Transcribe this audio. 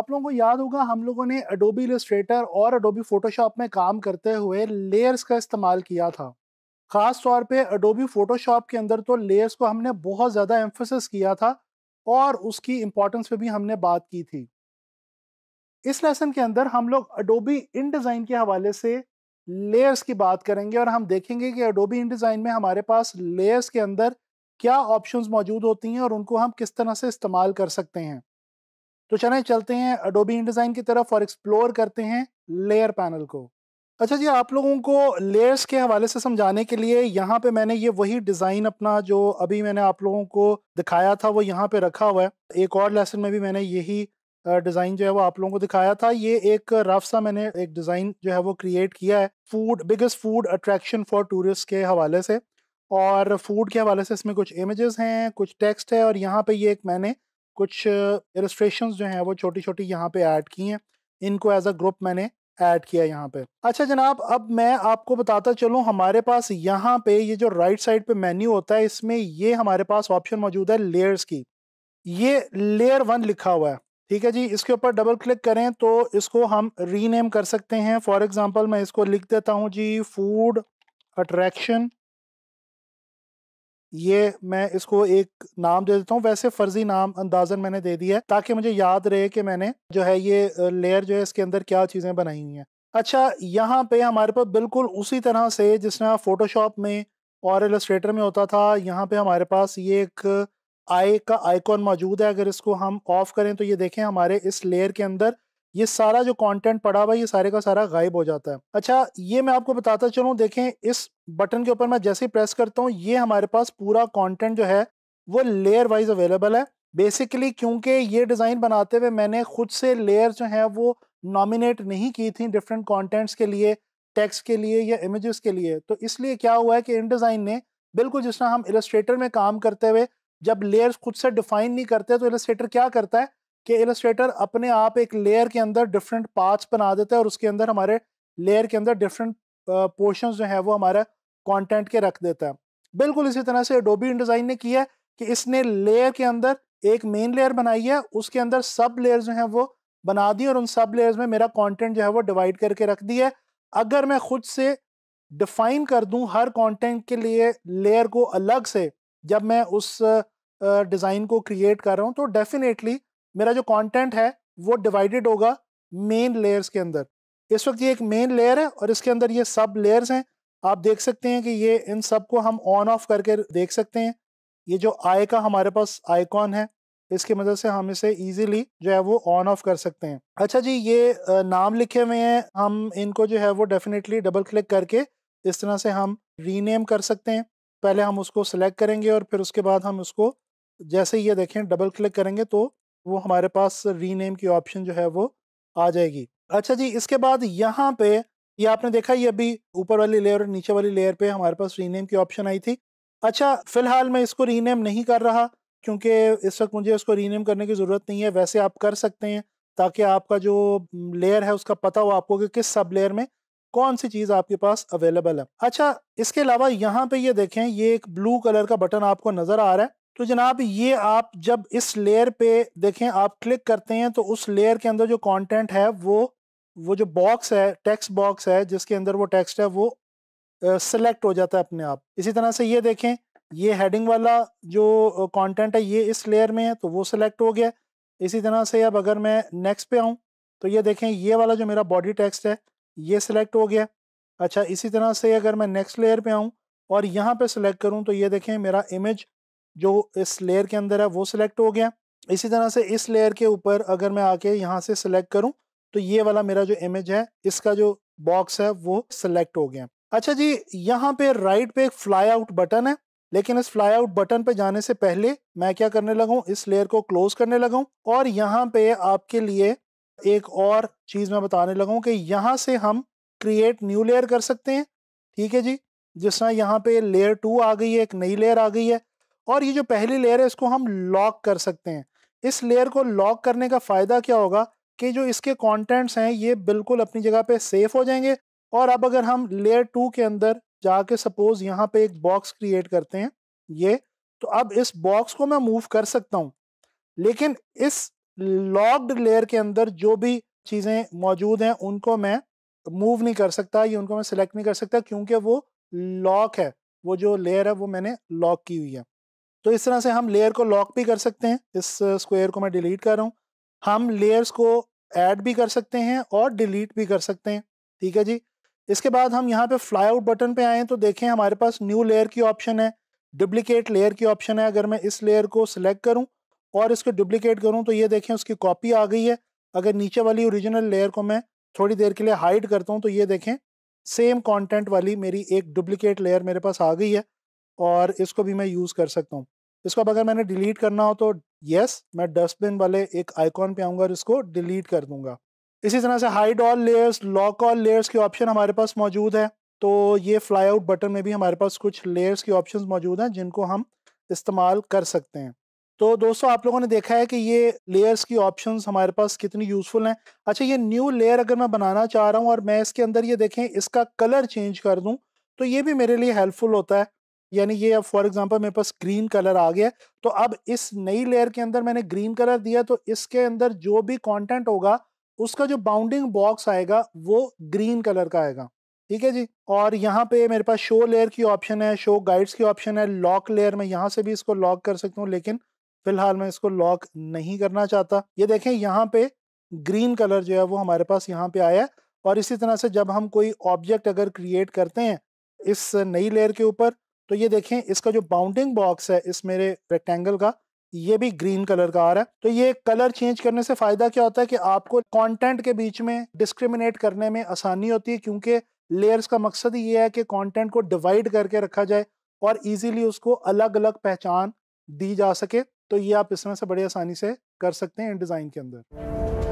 आप लोगों को याद होगा हम लोगों ने अडोबी इलस्ट्रेटर और अडोबी फोटोशॉप में काम करते हुए लेयर्स का इस्तेमाल किया था ख़ास तौर पे अडोबी फ़ोटोशॉप के अंदर तो लेयर्स को हमने बहुत ज़्यादा एम्फोसिस किया था और उसकी इम्पोर्टेंस पे भी हमने बात की थी इस लेसन के अंदर हम लोग अडोबी इन डिज़ाइन के हवाले से लेयर्स की बात करेंगे और हम देखेंगे कि अडोबी इन डिज़ाइन में हमारे पास लेयर्स के अंदर क्या ऑप्शंस मौजूद होती हैं और उनको हम किस तरह से इस्तेमाल कर सकते हैं तो चलें चलते हैं अडोबी इंडिजाइन की तरफ और एक्सप्लोर करते हैं लेयर पैनल को अच्छा जी आप लोगों को लेयर्स के हवाले से समझाने के लिए यहाँ पे मैंने ये वही डिज़ाइन अपना जो अभी मैंने आप लोगों को दिखाया था वो यहाँ पे रखा हुआ है एक और लेसन में भी मैंने यही डिज़ाइन जो है वो आप लोगों को दिखाया था ये एक रफ सा मैंने एक डिज़ाइन जो है वो क्रिएट किया है food biggest food attraction for tourist के हवाले से और फूड के हवाले से इसमें कुछ इमेजेस हैं कुछ टेक्स्ट है और यहाँ पे ये एक मैंने कुछ इलस्ट्रेशन जो हैं वो छोटी छोटी यहाँ पे ऐड की हैं इनको एज अ ग्रुप मैंने ऐड किया यहाँ पे अच्छा जनाब अब मैं आपको बताता चलूँ हमारे पास यहाँ पे ये जो राइट साइड पे मेन्यू होता है इसमें ये हमारे पास ऑप्शन मौजूद है लेयर्स की ये लेयर वन लिखा हुआ है ठीक है जी इसके ऊपर डबल क्लिक करें तो इसको हम रीनेम कर सकते हैं फॉर एग्जाम्पल मैं इसको लिख देता हूँ जी फूड अट्रैक्शन ये मैं इसको एक नाम दे देता हूँ वैसे फर्जी नाम अंदाजन मैंने दे दिया है ताकि मुझे याद रहे कि मैंने जो है ये लेयर जो है इसके अंदर क्या चीज़ें बनाई हुई हैं अच्छा यहाँ पे हमारे पास बिल्कुल उसी तरह से जिस तरह फोटोशॉप में और एलस्ट्रेटर में होता था यहाँ पे हमारे पास ये एक आई का आइकॉन मौजूद है अगर इसको हम ऑफ करें तो ये देखें हमारे इस लेयर के अंदर ये सारा जो कंटेंट पड़ा हुआ है ये सारे का सारा गायब हो जाता है अच्छा ये मैं आपको बताता चलूँ देखें इस बटन के ऊपर मैं जैसे ही प्रेस करता हूँ ये हमारे पास पूरा कंटेंट जो है वो लेयर वाइज अवेलेबल है बेसिकली क्योंकि ये डिज़ाइन बनाते हुए मैंने खुद से लेयर जो है वो नॉमिनेट नहीं की थी डिफरेंट कॉन्टेंट्स के लिए टेक्स्ट के लिए या इमेजेस के लिए तो इसलिए क्या हुआ है कि इन डिज़ाइन ने बिल्कुल जिस तरह हम इलस्ट्रेटर में काम करते हुए जब लेयर्स खुद से डिफाइन नहीं करते तो इलस्ट्रेटर क्या करता है कि इलस्ट्रेटर अपने आप एक लेयर के अंदर डिफरेंट पार्ट्स बना देता है और उसके अंदर हमारे लेयर के अंदर डिफरेंट पोर्शन जो है वो हमारा कॉन्टेंट के रख देता है बिल्कुल इसी तरह से डोबी डिज़ाइन ने किया कि इसने लेयर के अंदर एक मेन लेयर बनाई है उसके अंदर सब लेयर जो है वो बना दी और उन सब लेयर्स में मेरा कंटेंट जो है वो डिवाइड करके रख दिया है अगर मैं खुद से डिफाइन कर दूं हर कंटेंट के लिए लेयर को अलग से जब मैं उस डिज़ाइन को क्रिएट कर रहा हूं तो डेफिनेटली मेरा जो कंटेंट है वो डिवाइडेड होगा मेन लेयर्स के अंदर इस वक्त ये एक मेन लेयर है और इसके अंदर ये सब लेयर्स हैं आप देख सकते हैं कि ये इन सब को हम ऑन ऑफ करके देख सकते हैं ये जो आई का हमारे पास आईकॉन है इसकी मदद से हम इसे इजीली जो है वो ऑन ऑफ कर सकते हैं अच्छा जी ये नाम लिखे हुए हैं हम इनको जो है वो डेफिनेटली डबल क्लिक करके इस तरह से हम रीनेम कर सकते हैं पहले हम उसको सेलेक्ट करेंगे और फिर उसके बाद हम उसको जैसे ये देखें डबल क्लिक करेंगे तो वो हमारे पास रीनेम की ऑप्शन जो है वो आ जाएगी अच्छा जी इसके बाद यहाँ पे ये आपने देखा ये अभी ऊपर वाली लेयर और नीचे वाली लेयर पे हमारे पास रीनेम की ऑप्शन आई थी अच्छा फिलहाल मैं इसको रीनेम नहीं कर रहा क्योंकि इस वक्त मुझे उसको रीनेम करने की ज़रूरत नहीं है वैसे आप कर सकते हैं ताकि आपका जो लेयर है उसका पता हो आपको कि किस सब लेयर में कौन सी चीज़ आपके पास अवेलेबल है अच्छा इसके अलावा यहाँ पे ये देखें ये एक ब्लू कलर का बटन आपको नज़र आ रहा है तो जनाब ये आप जब इस लेयर पे देखें आप क्लिक करते हैं तो उस लेयर के अंदर जो कंटेंट है वो वो जो बॉक्स है टेक्स्ट बॉक्स है जिसके अंदर वो टेक्स्ट है वो सिलेक्ट हो जाता है अपने आप इसी तरह से ये देखें ये हेडिंग वाला जो कंटेंट है ये इस लेयर में है तो वो सिलेक्ट हो गया इसी तरह से अब अगर मैं नेक्स्ट पे आऊँ तो ये देखें ये वाला जो मेरा बॉडी टेक्स्ट है ये सिलेक्ट हो गया अच्छा इसी तरह से अगर मैं नेक्स्ट लेयर पर आऊँ और यहाँ पर सिलेक्ट करूँ तो ये देखें मेरा इमेज जो इस लेयर के अंदर है वो सिलेक्ट हो गया इसी तरह से इस लेयर के ऊपर अगर मैं आके यहाँ से सिलेक्ट करूँ तो ये वाला मेरा जो इमेज है इसका जो बॉक्स है वो सिलेक्ट हो गया अच्छा जी यहाँ पे राइट पे एक फ्लाई आउट बटन है लेकिन इस फ्लाई आउट बटन पे जाने से पहले मैं क्या करने लगा इस लेयर को क्लोज करने लगा और यहाँ पे आपके लिए एक और चीज़ मैं बताने लगा कि यहाँ से हम क्रिएट न्यू लेयर कर सकते हैं ठीक है जी जिस तरह यहाँ पे लेयर टू आ गई है एक नई लेयर आ गई है और ये जो पहली लेयर है इसको हम लॉक कर सकते हैं इस लेयर को लॉक करने का फ़ायदा क्या होगा कि जो इसके कंटेंट्स हैं ये बिल्कुल अपनी जगह पे सेफ हो जाएंगे और अब अगर हम लेयर टू के अंदर जाके सपोज़ यहाँ पे एक बॉक्स क्रिएट करते हैं ये तो अब इस बॉक्स को मैं मूव कर सकता हूँ लेकिन इस लॉक्ड लेयर के अंदर जो भी चीज़ें मौजूद हैं उनको मैं मूव नहीं कर सकता ये उनको मैं सिलेक्ट नहीं कर सकता क्योंकि वो लॉक है वो जो लेयर है वो मैंने लॉक की हुई है तो इस तरह से हम लेयर को लॉक भी कर सकते हैं इस स्क्वायर uh, को मैं डिलीट कर रहा हूँ हम लेयर्स को ऐड भी कर सकते हैं और डिलीट भी कर सकते हैं ठीक है जी इसके बाद हम यहाँ पे फ्लाई आउट बटन पे आएँ तो देखें हमारे पास न्यू लेयर की ऑप्शन है डुप्लीकेट लेयर की ऑप्शन है अगर मैं इस लेयर को सिलेक्ट करूँ और इसको डुप्लीकेट करूँ तो ये देखें उसकी कॉपी आ गई है अगर नीचे वाली ओरिजिनल लेयर को मैं थोड़ी देर के लिए हाइड करता हूँ तो ये देखें सेम कॉन्टेंट वाली मेरी एक डुप्लीकेट लेयर मेरे पास आ गई है और इसको भी मैं यूज़ कर सकता हूँ इसको अब अगर मैंने डिलीट करना हो तो यस मैं डस्टबिन वाले एक आइकॉन पे आऊँगा और इसको डिलीट कर दूँगा इसी तरह से hide all layers lock all layers के ऑप्शन हमारे पास मौजूद है तो ये फ्लाई आउट बटन में भी हमारे पास कुछ लेयर्स के ऑप्शन मौजूद हैं जिनको हम इस्तेमाल कर सकते हैं तो दोस्तों आप लोगों ने देखा है कि ये लेयर्स की ऑप्शंस हमारे पास कितनी यूज़फुल हैं अच्छा ये न्यू लेयर अगर मैं बनाना चाह रहा हूँ और मैं इसके अंदर ये देखें इसका कलर चेंज कर दूँ तो ये भी मेरे लिए हेल्पफुल होता है यानी ये अब फॉर एग्जांपल मेरे पास ग्रीन कलर आ गया तो अब इस नई लेयर के अंदर मैंने ग्रीन कलर दिया तो इसके अंदर जो भी कंटेंट होगा उसका जो बाउंडिंग बॉक्स आएगा वो ग्रीन कलर का आएगा ठीक है जी और यहाँ पे मेरे पास शो लेयर की ऑप्शन है शो गाइड्स की ऑप्शन है लॉक लेयर में यहाँ से भी इसको लॉक कर सकता हूँ लेकिन फिलहाल मैं इसको लॉक नहीं करना चाहता ये देखें यहाँ पे ग्रीन कलर जो है वो हमारे पास यहाँ पे आया है और इसी तरह से जब हम कोई ऑब्जेक्ट अगर क्रिएट करते हैं इस नई लेयर के ऊपर तो ये देखें इसका जो बाउंडिंग बॉक्स है इस मेरे रेक्टेंगल का ये भी ग्रीन कलर का आ रहा है तो ये कलर चेंज करने से फ़ायदा क्या होता है कि आपको कंटेंट के बीच में डिस्क्रिमिनेट करने में आसानी होती है क्योंकि लेयर्स का मकसद ये है कि कंटेंट को डिवाइड करके रखा जाए और इजीली उसको अलग अलग पहचान दी जा सके तो ये आप इसमें से बड़ी आसानी से कर सकते हैं इन डिज़ाइन के अंदर